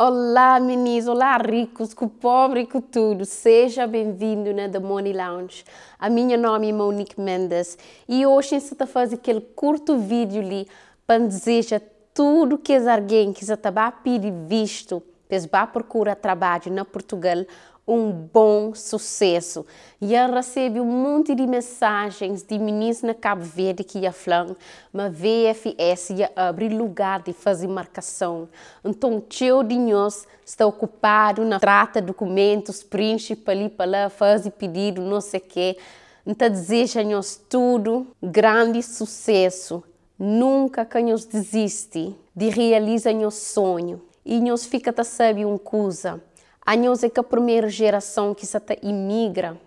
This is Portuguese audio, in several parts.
Olá, meninos, olá, ricos, com pobre e com tudo. Seja bem-vindo na The Money Lounge. A minha nome é Monique Mendes e hoje eu estou a fazer aquele curto vídeo ali para desejar tudo que alguém que está a pedir visto, que está a trabalho na Portugal um bom sucesso. E eu recebi um monte de mensagens de meninos na Cabo Verde que ia falam, mas VFS ia abrir lugar de fazer marcação. Então, teu dinheiro está ocupado na trata documentos, príncipe ali para lá, fazer pedido, não sei o quê. Então, deseja-nos tudo grande sucesso. Nunca que desiste de realizar o sonho. E nos fica a tá, saber uma coisa. Anos é que a primeira geração que está imigra.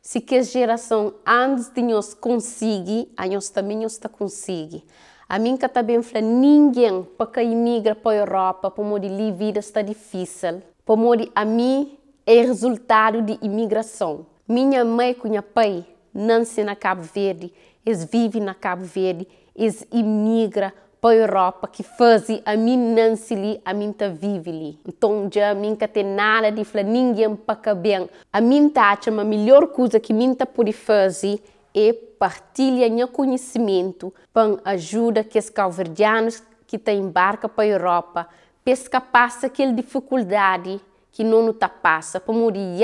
Se que a geração antes de nós conseguir, anos também nós está conseguir. A mim que também fala ninguém para que imigra para a Europa, para morar a vida está difícil. Para morar a mim é resultado de imigração. Minha mãe com minha pai nasce na Cabo Verde, eles vivem na Cabo Verde, eles imigram para a Europa que fazem a mim não se li, a mim tá vive ali. Então já a mim tem nada de falar ninguém para caber. A mim tá acha a melhor coisa que mim tá pode fazer é partilhar meu conhecimento para ajuda que os calverdianos que estão embarca para a Europa pesca passa aquela dificuldade que não está passa para morir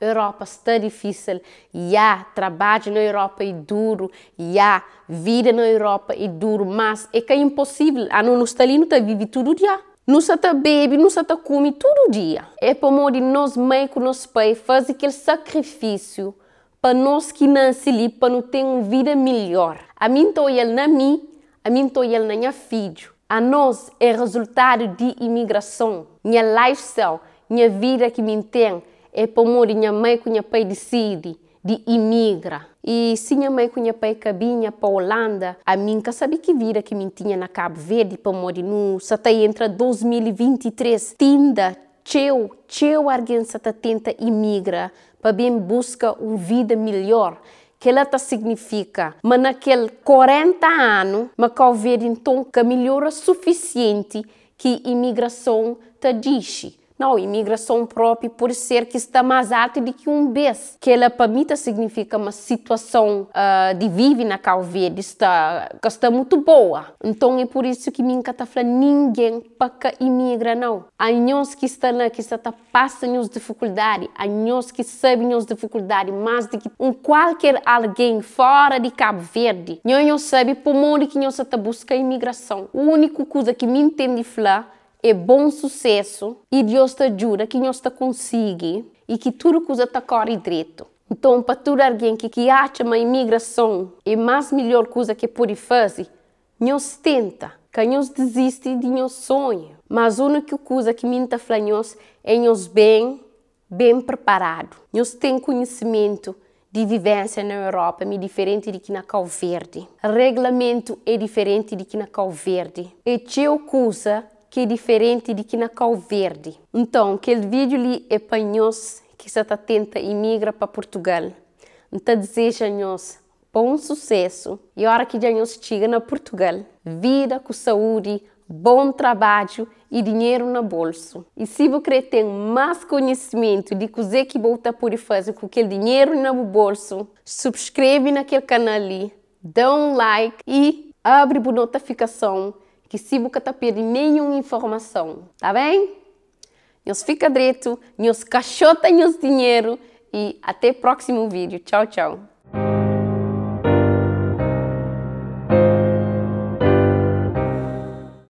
Europa está difícil, já, trabalho na Europa é duro, já, vida na Europa é duro, mas é que é impossível, a ah, não está ali, não está vive todo dia. Não está bebe, não está come todo dia. É para amor de nós mãe com nós pai fazer aquele sacrifício para nós que ali, para não ter uma vida melhor. A mim estou ele na mim, a mim estou ele na minha filho. A nós é resultado de imigração. Minha lifestyle, minha vida que me tem, é para mori minha mãe que minha pai decide de imigra. E se a mãe com minha pai cabinha Pa Holanda, a mim que sabe que vira que me tinha na Cabo Verde para morir no satay entra 2023. Tinda, cheu cheu alguém se tá tenta imigra para bem busca um vida melhor. Que ela tá significa, mas naquele 40 anos, mas Cabo ver então que melhora suficiente que imigração tá diz. Não, imigração própria por ser que está mais alto do que um vez. Que ela para mim tá significa uma situação uh, de vive na Calverde está, que está muito boa. Então é por isso que minha está falando ninguém para que imigra não. nós que está lá, que está tá passando as dificuldades, nós que sabem as dificuldades, mais do que um qualquer alguém fora de Cabo Verde. Não sabe por onde que não está buscando imigração. A única coisa que me entende falar é bom sucesso e Deus te ajuda que nós te consiga e que tudo coisa te corre direito. Então, para todo alguém que, que acha uma imigração é mais melhor coisa que pode fazer, nós tenta, que nós desiste de nós sonho. Mas a única coisa que me para nós é nós bem, bem preparado. Nós tem conhecimento de vivência na Europa é diferente de que na Cal Verde. Regulamento é diferente de que na Cal Verde. E teu coisa que é diferente de que na cal Verde. Então, aquele vídeo ali é para nós que está tenta imigra para Portugal. Então, deseja-nos bom sucesso e a hora que já nos chega na Portugal, vida com saúde, bom trabalho e dinheiro no bolso. E se você tem mais conhecimento de o que tá por e fazer com aquele dinheiro no bolso, subscreve naquele canal ali, dá um like e abre a notificação que se boca está perder nenhuma informação, tá bem? Nós fica direito, nós cachota, nós dinheiro e até o próximo vídeo. Tchau, tchau.